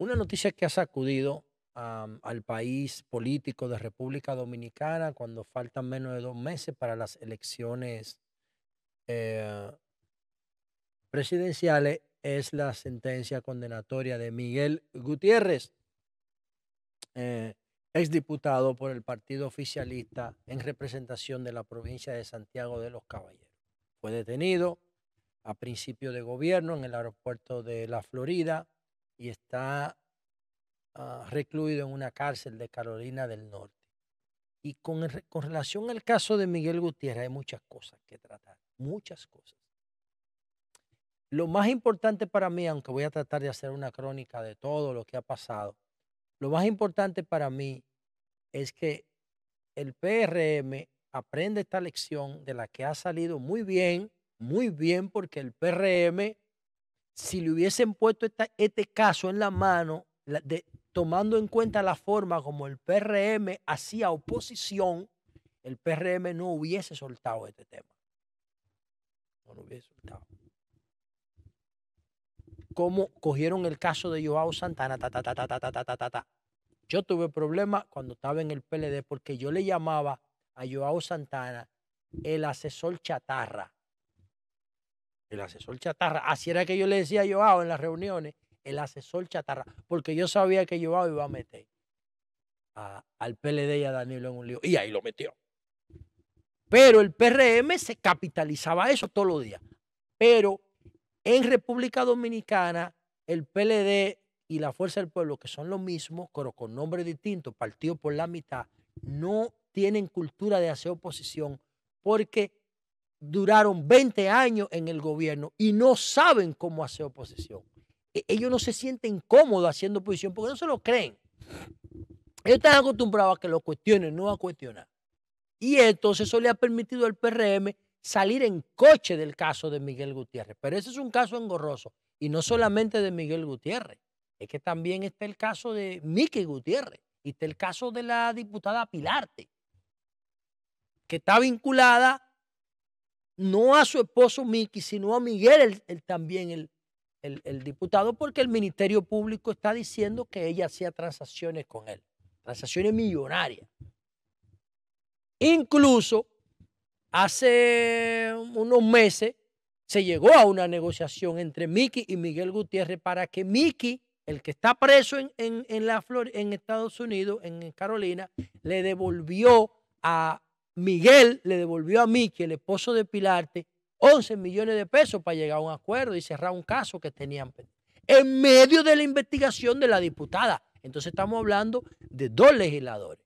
Una noticia que ha sacudido al país político de República Dominicana cuando faltan menos de dos meses para las elecciones eh, presidenciales es la sentencia condenatoria de Miguel Gutiérrez, eh, exdiputado por el Partido Oficialista en representación de la provincia de Santiago de los Caballeros. Fue detenido a principio de gobierno en el aeropuerto de la Florida y está ah, recluido en una cárcel de Carolina del Norte. Y con, con relación al caso de Miguel Gutiérrez hay muchas cosas que tratar, muchas cosas. Lo más importante para mí, aunque voy a tratar de hacer una crónica de todo lo que ha pasado, lo más importante para mí es que el PRM aprende esta lección de la que ha salido muy bien, muy bien, porque el PRM si le hubiesen puesto este caso en la mano, de, tomando en cuenta la forma como el PRM hacía oposición, el PRM no hubiese soltado este tema. No lo hubiese soltado. Como cogieron el caso de Joao Santana, ta, ta, ta, ta, ta, ta, ta, Yo tuve problemas cuando estaba en el PLD porque yo le llamaba a Joao Santana el asesor chatarra. El asesor chatarra. Así era que yo le decía a Joao en las reuniones, el asesor chatarra, porque yo sabía que Joao iba a meter al PLD y a Danilo en un lío. Y ahí lo metió. Pero el PRM se capitalizaba eso todos los días. Pero en República Dominicana, el PLD y la Fuerza del Pueblo, que son lo mismo, pero con nombres distintos, partido por la mitad, no tienen cultura de hacer oposición porque duraron 20 años en el gobierno y no saben cómo hacer oposición. E-, ellos no se sienten cómodos haciendo oposición porque no se lo creen. Ellos están acostumbrados a que lo cuestionen, no a cuestionar. Y entonces eso le ha permitido al PRM salir en coche del caso de Miguel Gutiérrez. Pero ese es un caso engorroso. Y no solamente de Miguel Gutiérrez, es que también está el caso de Miki Gutiérrez y está el caso de la diputada Pilarte, que está vinculada no a su esposo Miki, sino a Miguel, el, también el, diputado, porque el Ministerio Público está diciendo que ella hacía transacciones con él, transacciones millonarias. Incluso hace unos meses se llegó a una negociación entre Miki y Miguel Gutiérrez para que Miki, el que está preso en, en, la Flor, en Estados Unidos, en Carolina, le devolvió a Miguel le devolvió a Miki, el esposo de Pilarte, 11 millones de pesos para llegar a un acuerdo y cerrar un caso que tenían en medio de la investigación de la diputada. Entonces estamos hablando de dos legisladores,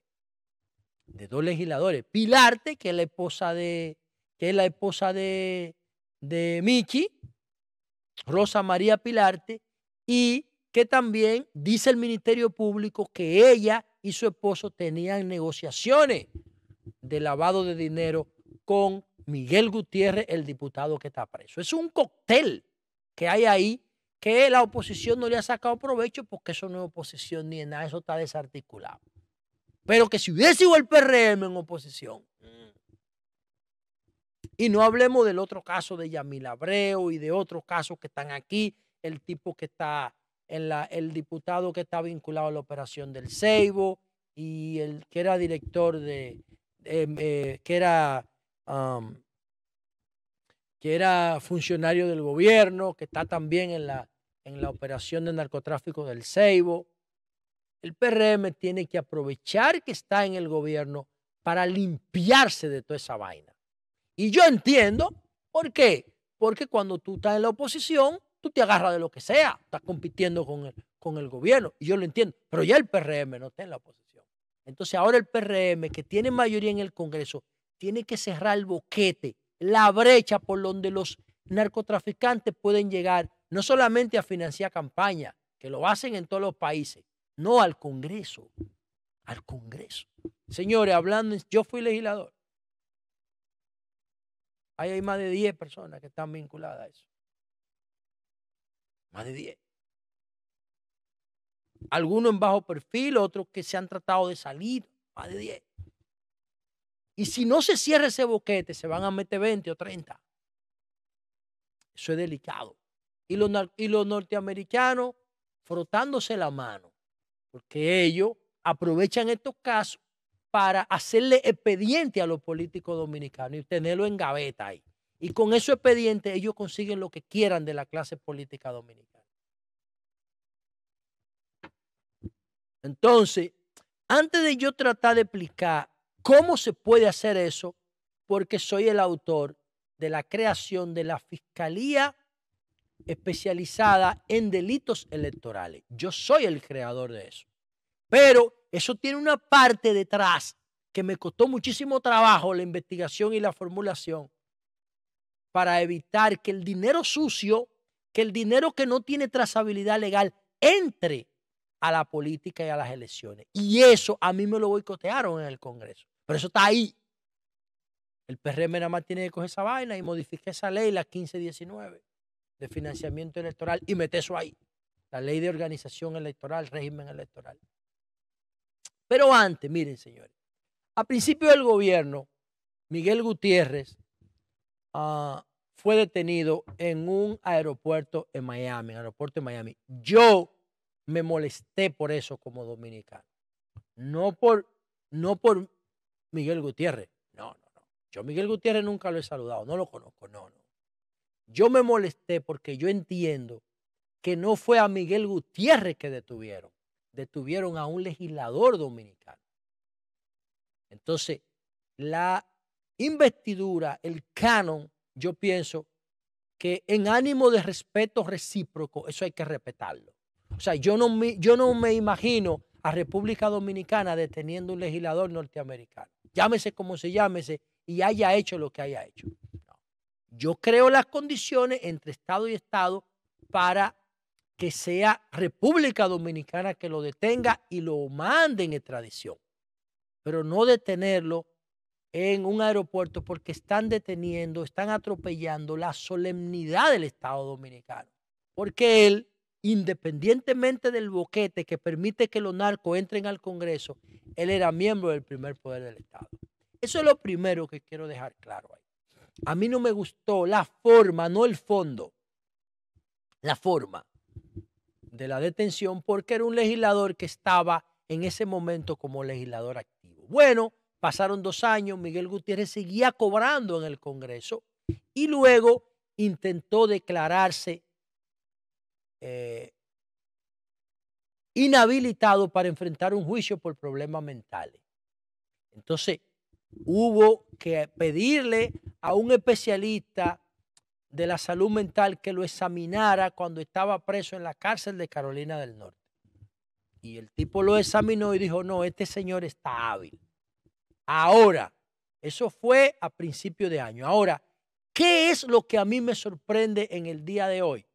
de dos legisladores. Pilarte, que es la esposa de, que es la esposa de, de Rosa María Pilarte, y que también dice el Ministerio Público que ella y su esposo tenían negociaciones de lavado de dinero con Miguel Gutiérrez, el diputado que está preso. Es un cóctel que hay ahí que la oposición no le ha sacado provecho porque eso no es oposición ni en nada, eso está desarticulado. Pero que si hubiese sido el PRM en oposición, mm. y no hablemos del otro caso de Yamil Abreu y de otros casos que están aquí, el tipo que está en la, el diputado que está vinculado a la operación del Ceibo y el que era director de, Em, eh, que era que era funcionario del gobierno, que está también en la, en la operación de narcotráfico del Ceibo. El PRM tiene que aprovechar que está en el gobierno para limpiarse de toda esa vaina. Y yo entiendo por qué. Porque cuando tú estás en la oposición, tú te agarras de lo que sea. Estás compitiendo con el, con el gobierno. Y yo lo entiendo. Pero ya el PRM no está en la oposición. Entonces ahora el PRM, que tiene mayoría en el Congreso, tiene que cerrar el boquete, la brecha por donde los narcotraficantes pueden llegar no solamente a financiar campaña, que lo hacen en todos los países, no al Congreso, al Congreso. Señores, hablando, yo fui legislador. Ahí hay más de 10 personas que están vinculadas a eso. Más de 10. Algunos en bajo perfil, otros que se han tratado de salir, más de 10. Y si no se cierra ese boquete, se van a meter 20 o 30. Eso es delicado. Y los, y los norteamericanos frotándose la mano, porque ellos aprovechan estos casos para hacerle expediente a los políticos dominicanos y tenerlo en gaveta ahí. Y con esos expediente ellos consiguen lo que quieran de la clase política dominicana. Entonces, antes de yo tratar de explicar cómo se puede hacer eso, porque soy el autor de la creación de la Fiscalía especializada en delitos electorales. Yo soy el creador de eso. Pero eso tiene una parte detrás que me costó muchísimo trabajo la investigación y la formulación para evitar que el dinero sucio, que el dinero que no tiene trazabilidad legal, entre a la política y a las elecciones. Y eso a mí me lo boicotearon en el Congreso. Pero eso está ahí. El PRM nada más tiene que coger esa vaina y modificar esa ley, la 1519, de financiamiento electoral, y meter eso ahí. La ley de organización electoral, régimen electoral. Pero antes, miren, señores, a principio del gobierno, Miguel Gutiérrez ah, fue detenido en un aeropuerto en Miami, en el aeropuerto de Miami. Yo me molesté por eso como dominicano. No por, no por Miguel Gutiérrez. No, no, no. Yo Miguel Gutiérrez nunca lo he saludado, no lo conozco, no, no. Yo me molesté porque yo entiendo que no fue a Miguel Gutiérrez que detuvieron, detuvieron a un legislador dominicano. Entonces, la investidura, el canon, yo pienso que en ánimo de respeto recíproco, eso hay que respetarlo. O sea, yo no, me, yo no me imagino a República Dominicana deteniendo un legislador norteamericano. Llámese como se llámese y haya hecho lo que haya hecho. Yo creo las condiciones entre Estado y Estado para que sea República Dominicana que lo detenga y lo mande en extradición. Pero no detenerlo en un aeropuerto porque están deteniendo, están atropellando la solemnidad del Estado Dominicano. Porque él independientemente del boquete que permite que los narcos entren al Congreso, él era miembro del primer poder del Estado. Eso es lo primero que quiero dejar claro ahí. A mí no me gustó la forma, no el fondo, la forma de la detención, porque era un legislador que estaba en ese momento como legislador activo. Bueno, pasaron dos años, Miguel Gutiérrez seguía cobrando en el Congreso y luego intentó declararse eh, inhabilitado para enfrentar un juicio por problemas mentales. Entonces, hubo que pedirle a un especialista de la salud mental que lo examinara cuando estaba preso en la cárcel de Carolina del Norte. Y el tipo lo examinó y dijo, no, este señor está hábil. Ahora, eso fue a principio de año. Ahora, ¿qué es lo que a mí me sorprende en el día de hoy?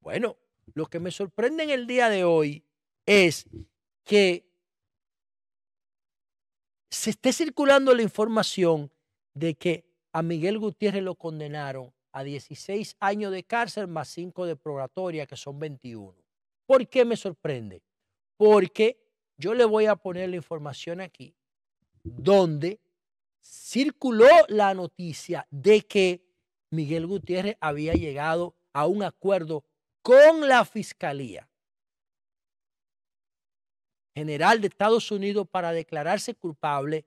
Bueno, lo que me sorprende en el día de hoy es que se esté circulando la información de que a Miguel Gutiérrez lo condenaron a 16 años de cárcel más 5 de probatoria, que son 21. ¿Por qué me sorprende? Porque yo le voy a poner la información aquí, donde circuló la noticia de que Miguel Gutiérrez había llegado a un acuerdo con la Fiscalía General de Estados Unidos para declararse culpable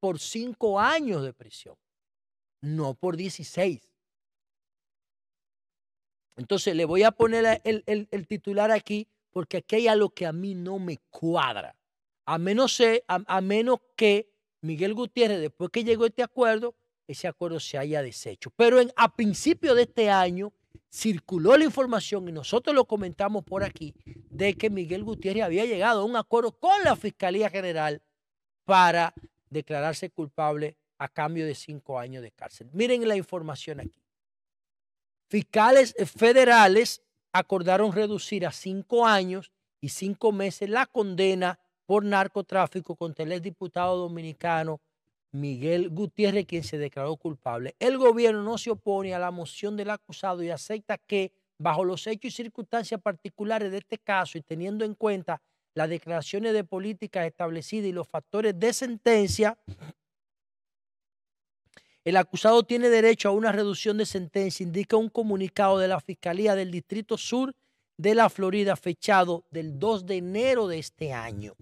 por cinco años de prisión, no por 16. Entonces le voy a poner el, titular aquí porque aquí hay algo que a mí no me cuadra. A menos, menos que Miguel Gutiérrez, después que llegó este acuerdo, ese acuerdo se haya deshecho. Pero a principio de este año, circuló la información y nosotros lo comentamos por aquí de que Miguel Gutiérrez había llegado a un acuerdo con la Fiscalía General para declararse culpable a cambio de cinco años de cárcel. Miren la información aquí. Fiscales federales acordaron reducir a cinco años y cinco meses la condena por narcotráfico contra el exdiputado dominicano Miguel Gutiérrez, quien se declaró culpable. El gobierno no se opone a la moción del acusado y acepta que, bajo los hechos y circunstancias particulares de este caso y teniendo en cuenta las declaraciones de políticas establecidas y los factores de sentencia, el acusado tiene derecho a una reducción de sentencia, indica un comunicado de la Fiscalía del Distrito Sur de la Florida fechado del 2 de enero de este año.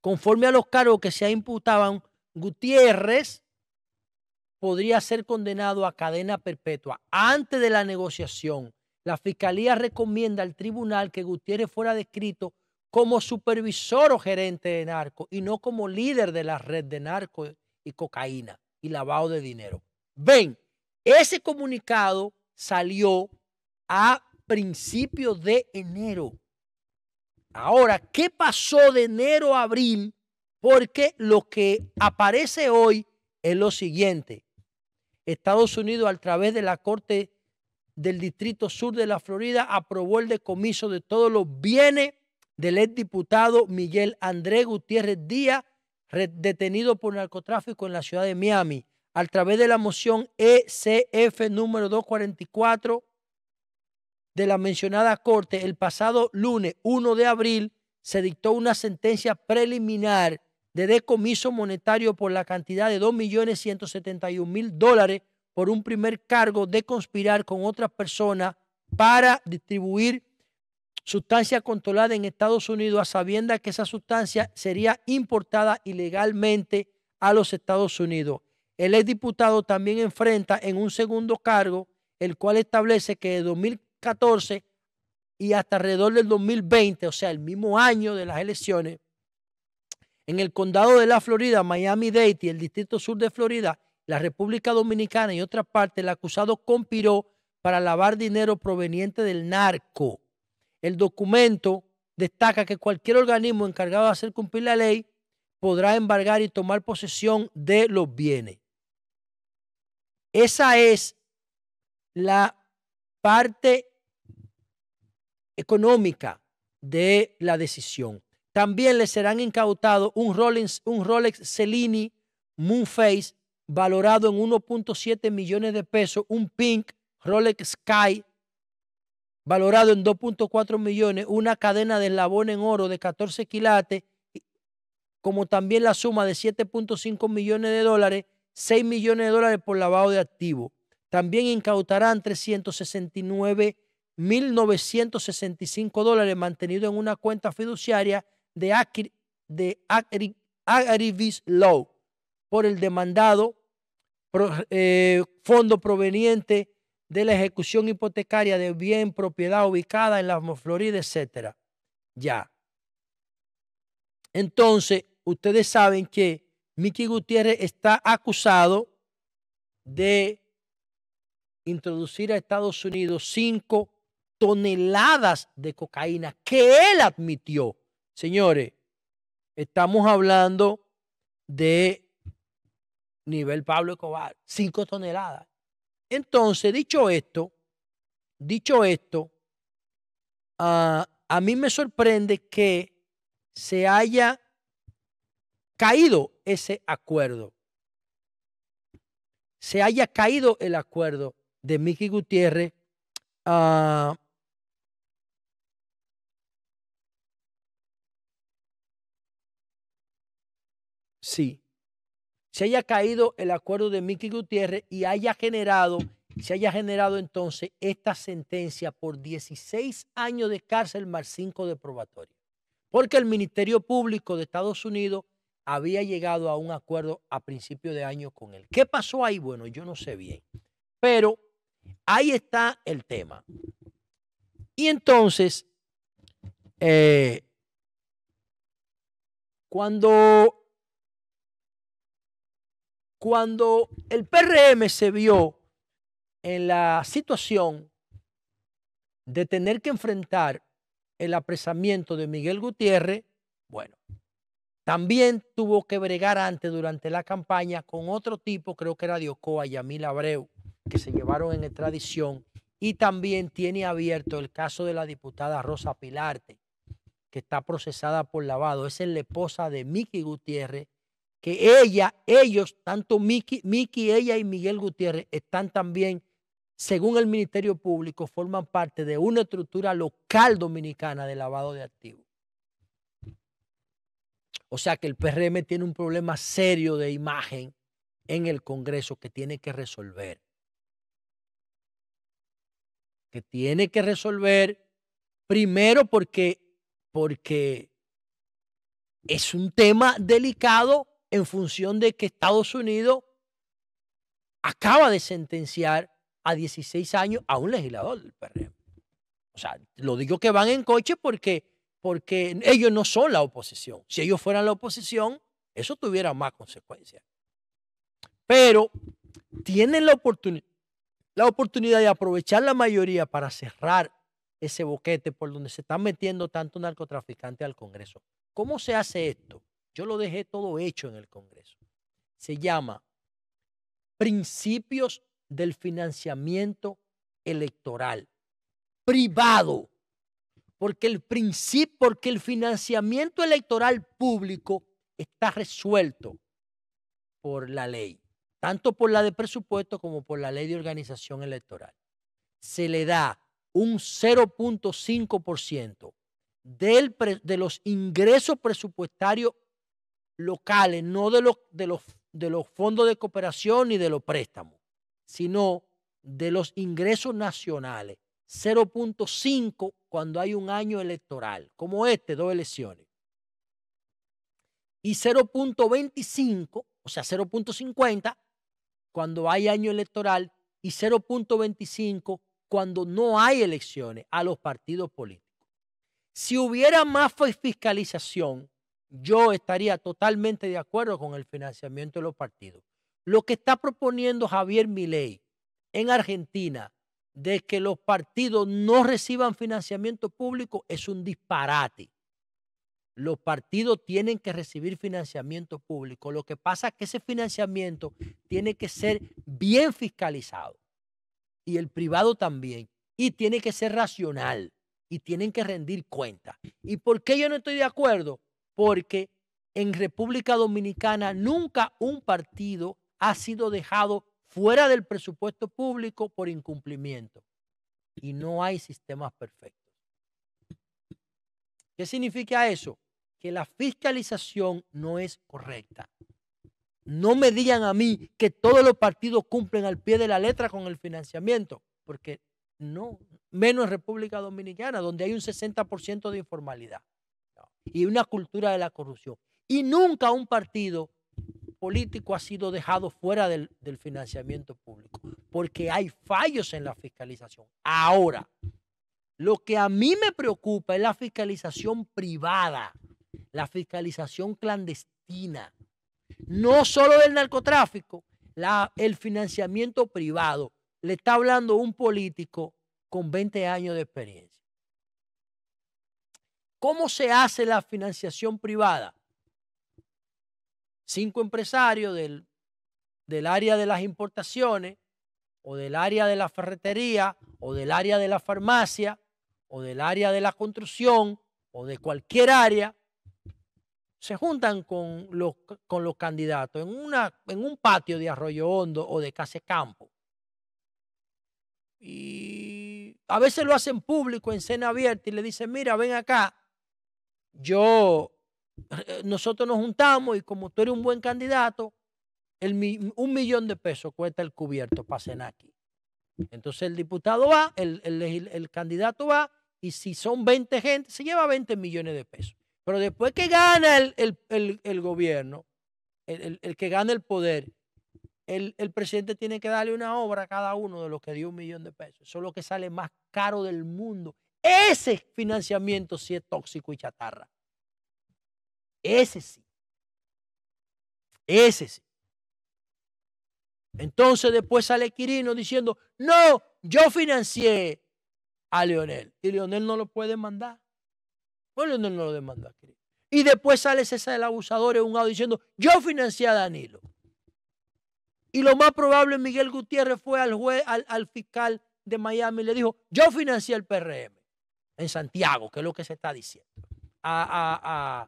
Conforme a los cargos que se imputaban, Gutiérrez podría ser condenado a cadena perpetua antes de la negociación. La fiscalía recomienda al tribunal que Gutiérrez fuera descrito como supervisor o gerente de narco y no como líder de la red de narco y cocaína y lavado de dinero. Ven, ese comunicado salió a principios de enero. Ahora, ¿qué pasó de enero a abril porque lo que aparece hoy es lo siguiente. Estados Unidos a través de la Corte del Distrito Sur de la Florida aprobó el decomiso de todos los bienes del exdiputado Miguel Andrés Gutiérrez Díaz, detenido por narcotráfico en la ciudad de Miami, a través de la moción ECF número 244 de la mencionada Corte, el pasado lunes 1 de abril se dictó una sentencia preliminar de decomiso monetario por la cantidad de 2.171.000 dólares por un primer cargo de conspirar con otras personas para distribuir sustancia controlada en Estados Unidos a sabienda que esa sustancia sería importada ilegalmente a los Estados Unidos. El exdiputado también enfrenta en un segundo cargo, el cual establece que de 2014 y hasta alrededor del 2020, o sea, el mismo año de las elecciones, en el condado de la Florida, Miami-Dade y el Distrito Sur de Florida, la República Dominicana y otras partes, el acusado conspiró para lavar dinero proveniente del narco. El documento destaca que cualquier organismo encargado de hacer cumplir la ley podrá embargar y tomar posesión de los bienes. Esa es la parte económica de la decisión. También le serán incautados un Rolex, un Rolex Celini Moonface valorado en 1.7 millones de pesos, un Pink Rolex Sky valorado en 2.4 millones, una cadena de eslabón en oro de 14 quilates, como también la suma de 7.5 millones de dólares, 6 millones de dólares por lavado de activo. También incautarán 369.965 dólares mantenidos en una cuenta fiduciaria de, de Agrivis Law por el demandado eh, fondo proveniente de la ejecución hipotecaria de bien, propiedad ubicada en la Florida, etc. Ya. Entonces, ustedes saben que Mickey Gutiérrez está acusado de introducir a Estados Unidos cinco toneladas de cocaína que él admitió. Señores, estamos hablando de nivel Pablo Escobar, 5 toneladas. Entonces, dicho esto, dicho esto, ah, a mí me sorprende que se haya caído ese acuerdo. Se haya caído el acuerdo de Mickey Gutiérrez a ah, Sí. Se haya caído el acuerdo de Miki Gutiérrez y haya generado, se haya generado entonces esta sentencia por 16 años de cárcel más 5 de probatoria. Porque el Ministerio Público de Estados Unidos había llegado a un acuerdo a principio de año con él. ¿Qué pasó ahí? Bueno, yo no sé bien. Pero ahí está el tema. Y entonces, eh, cuando cuando el PRM se vio en la situación de tener que enfrentar el apresamiento de Miguel Gutiérrez, bueno, también tuvo que bregar antes durante la campaña con otro tipo, creo que era Diocoa, Yamil Abreu, que se llevaron en extradición. Y también tiene abierto el caso de la diputada Rosa Pilarte, que está procesada por lavado. es la esposa de Miki Gutiérrez, que ella, ellos, tanto Miki, ella y Miguel Gutiérrez están también, según el Ministerio Público, forman parte de una estructura local dominicana de lavado de activos. O sea que el PRM tiene un problema serio de imagen en el Congreso que tiene que resolver. Que tiene que resolver primero porque, porque es un tema delicado en función de que Estados Unidos acaba de sentenciar a 16 años a un legislador del PRM. O sea, lo digo que van en coche porque, porque ellos no son la oposición. Si ellos fueran la oposición, eso tuviera más consecuencias. Pero tienen la, la oportunidad de aprovechar la mayoría para cerrar ese boquete por donde se están metiendo tanto narcotraficante al Congreso. ¿Cómo se hace esto? Yo lo dejé todo hecho en el Congreso. Se llama Principios del Financiamiento Electoral Privado. Porque el, porque el financiamiento electoral público está resuelto por la ley, tanto por la de presupuesto como por la ley de organización electoral. Se le da un 0.5% de los ingresos presupuestarios locales, no de los, de los fondos de cooperación ni de los préstamos, sino de los ingresos nacionales. 0.5 cuando hay un año electoral, como este, dos elecciones. Y 0.25, o sea, 0.50 cuando hay año electoral y 0.25 cuando no hay elecciones a los partidos políticos. Si hubiera más fiscalización, yo estaría totalmente de acuerdo con el financiamiento de los partidos. Lo que está proponiendo Javier Milei en Argentina de que los partidos no reciban financiamiento público es un disparate. Los partidos tienen que recibir financiamiento público. Lo que pasa es que ese financiamiento tiene que ser bien fiscalizado y el privado también. Y tiene que ser racional y tienen que rendir cuentas. ¿Y por qué yo no estoy de acuerdo? porque en República Dominicana nunca un partido ha sido dejado fuera del presupuesto público por incumplimiento. Y no hay sistemas perfectos. ¿Qué significa eso? Que la fiscalización no es correcta. No me digan a mí que todos los partidos cumplen al pie de la letra con el financiamiento, porque no, menos en República Dominicana, donde hay un 60% de informalidad y una cultura de la corrupción. Y nunca un partido político ha sido dejado fuera del, financiamiento público, porque hay fallos en la fiscalización. Ahora, lo que a mí me preocupa es la fiscalización privada, la fiscalización clandestina, no solo del narcotráfico, el financiamiento privado. Le está hablando un político con 20 años de experiencia. ¿Cómo se hace la financiación privada? Cinco empresarios del, área de las importaciones o del área de la ferretería o del área de la farmacia o del área de la construcción o de cualquier área, se juntan con los, con los candidatos en, una, en un patio de Arroyo Hondo o de Case Campo. Y a veces lo hacen público en cena abierta y le dicen, mira, ven acá, yo, eh, nosotros nos juntamos y como tú eres un buen candidato, el, un millón de pesos cuesta el cubierto para aquí. Entonces el diputado va, el, el, candidato va, y si son 20 gente, se lleva 20 millones de pesos. Pero después que gana el, gobierno, el, que gana el poder, el, el, presidente tiene que darle una obra a cada uno de los que dio un millón de pesos. Eso es lo que sale más caro del mundo. Ese financiamiento sí es tóxico y chatarra. Ese sí. Ese sí. Entonces después sale Quirino diciendo, no, yo financié a Leonel. Y Leonel no lo puede mandar. Bueno, pues Leonel no lo demanda a Quirino. Y después sale César el abusador en un lado diciendo, yo financié a Danilo. Y lo más probable, Miguel Gutiérrez fue al juez, al, fiscal de Miami y le dijo, yo financié al PRM en Santiago, que es lo que se está diciendo, a,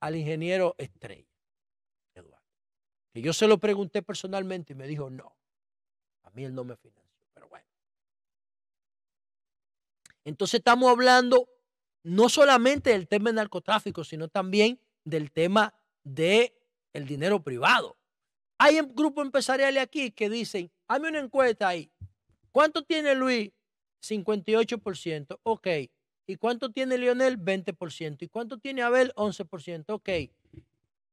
al ingeniero Estrella, Eduardo. Que yo se lo pregunté personalmente y me dijo, no, a mí él no me financió, pero bueno. Entonces estamos hablando no solamente del tema del narcotráfico, sino también del tema del el dinero privado. Hay un grupo empresariales aquí que dicen, hazme una encuesta ahí. ¿Cuánto tiene Luis? 58%. Ok, ¿Y cuánto tiene Lionel? 20%. ¿Y cuánto tiene Abel? 11%. Ok.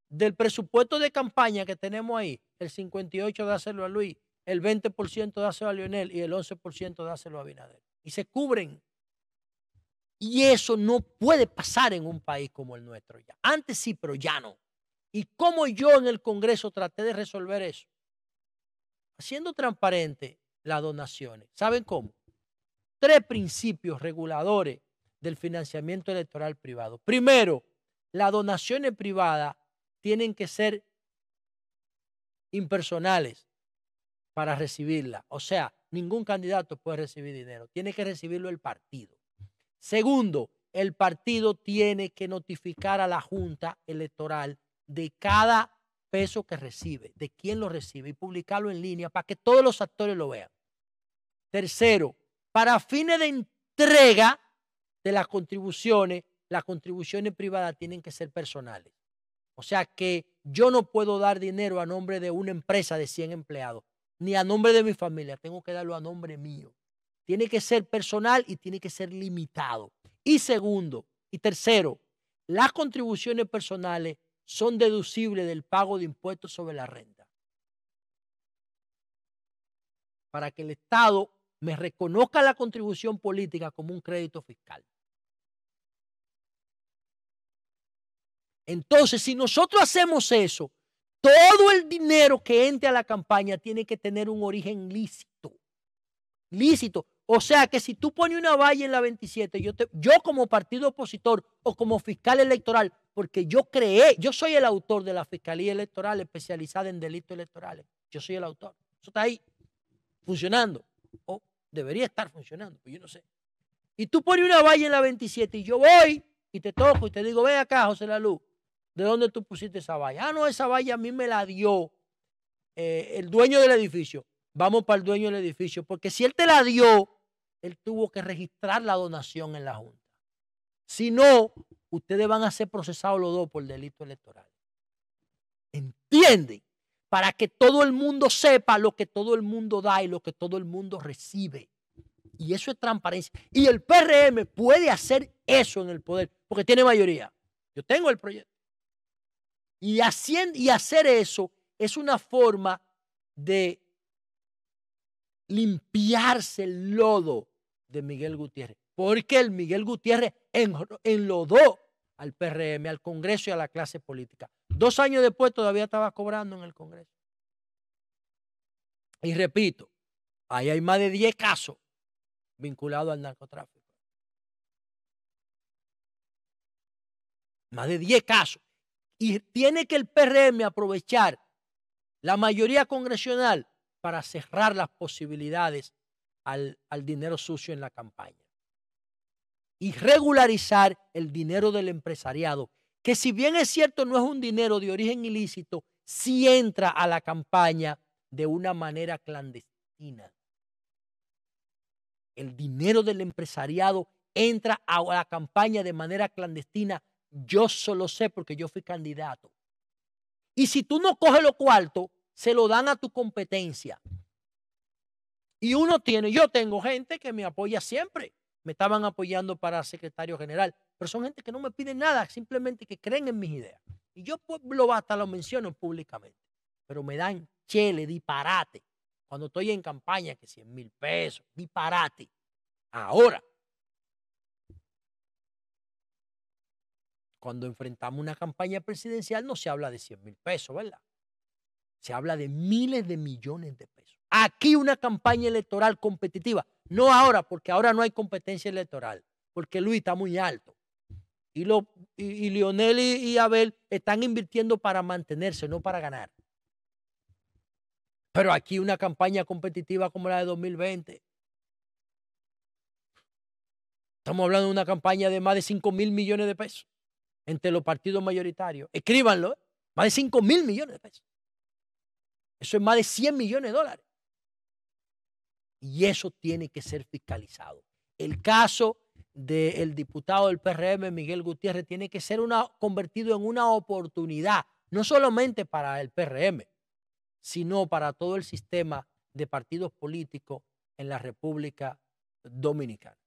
Del presupuesto de campaña que tenemos ahí, el 58% dáselo a Luis, el 20% dáselo a Lionel y el 11% dáselo a Binader. Y se cubren. Y eso no puede pasar en un país como el nuestro ya. Antes sí, pero ya no. Y cómo yo en el Congreso traté de resolver eso, haciendo transparente las donaciones. ¿Saben cómo? Tres principios reguladores del financiamiento electoral privado. Primero, las donaciones privadas tienen que ser impersonales para recibirla. O sea, ningún candidato puede recibir dinero. Tiene que recibirlo el partido. Segundo, el partido tiene que notificar a la Junta Electoral de cada peso que recibe, de quién lo recibe y publicarlo en línea para que todos los actores lo vean. Tercero, para fines de entrega de las contribuciones, las contribuciones privadas tienen que ser personales. O sea que yo no puedo dar dinero a nombre de una empresa de 100 empleados, ni a nombre de mi familia, tengo que darlo a nombre mío. Tiene que ser personal y tiene que ser limitado. Y segundo, y tercero, las contribuciones personales son deducibles del pago de impuestos sobre la renta. Para que el Estado me reconozca la contribución política como un crédito fiscal. Entonces, si nosotros hacemos eso, todo el dinero que entre a la campaña tiene que tener un origen lícito. Lícito. O sea que si tú pones una valla en la 27, yo, te, yo como partido opositor o como fiscal electoral, porque yo creé, yo soy el autor de la Fiscalía Electoral especializada en delitos electorales. Yo soy el autor. Eso está ahí, funcionando. O debería estar funcionando, pues yo no sé. Y tú pones una valla en la 27 y yo voy y te toco y te digo, ven acá, José La ¿de dónde tú pusiste esa valla? Ah, no, esa valla a mí me la dio eh, el dueño del edificio. Vamos para el dueño del edificio, porque si él te la dio, él tuvo que registrar la donación en la Junta. Si no, ustedes van a ser procesados los dos por delito electoral. ¿Entienden? Para que todo el mundo sepa lo que todo el mundo da y lo que todo el mundo recibe. Y eso es transparencia. Y el PRM puede hacer eso en el poder, porque tiene mayoría. Yo tengo el proyecto. Y, y hacer eso es una forma de limpiarse el lodo de Miguel Gutiérrez. Porque el Miguel Gutiérrez enlodó al PRM, al Congreso y a la clase política. Dos años después todavía estaba cobrando en el Congreso. Y repito, ahí hay más de 10 casos vinculados al narcotráfico. Más de 10 casos. Y tiene que el PRM aprovechar la mayoría congresional para cerrar las posibilidades al, dinero sucio en la campaña. Y regularizar el dinero del empresariado, que si bien es cierto no es un dinero de origen ilícito, sí entra a la campaña de una manera clandestina. El dinero del empresariado entra a la campaña de manera clandestina yo solo sé porque yo fui candidato. Y si tú no coges lo cuarto, se lo dan a tu competencia. Y uno tiene, yo tengo gente que me apoya siempre. Me estaban apoyando para secretario general, pero son gente que no me piden nada, simplemente que creen en mis ideas. Y yo pues, lo hasta lo menciono públicamente, pero me dan chele, disparate. Cuando estoy en campaña, que 100 mil pesos, disparate. Ahora, cuando enfrentamos una campaña presidencial no se habla de 100 mil pesos, ¿verdad? Se habla de miles de millones de pesos. Aquí una campaña electoral competitiva. No ahora, porque ahora no hay competencia electoral, porque Luis está muy alto. Y, lo, y, Lionel y Abel están invirtiendo para mantenerse, no para ganar. Pero aquí una campaña competitiva como la de 2020. Estamos hablando de una campaña de más de 5 mil millones de pesos entre los partidos mayoritarios. Escríbanlo, más de 5 mil millones de pesos. Eso es más de 100 millones de dólares. Y eso tiene que ser fiscalizado. El caso del diputado del PRM, Miguel Gutiérrez, tiene que ser convertido en una oportunidad, no solamente para el PRM, sino para todo el sistema de partidos políticos en la República Dominicana.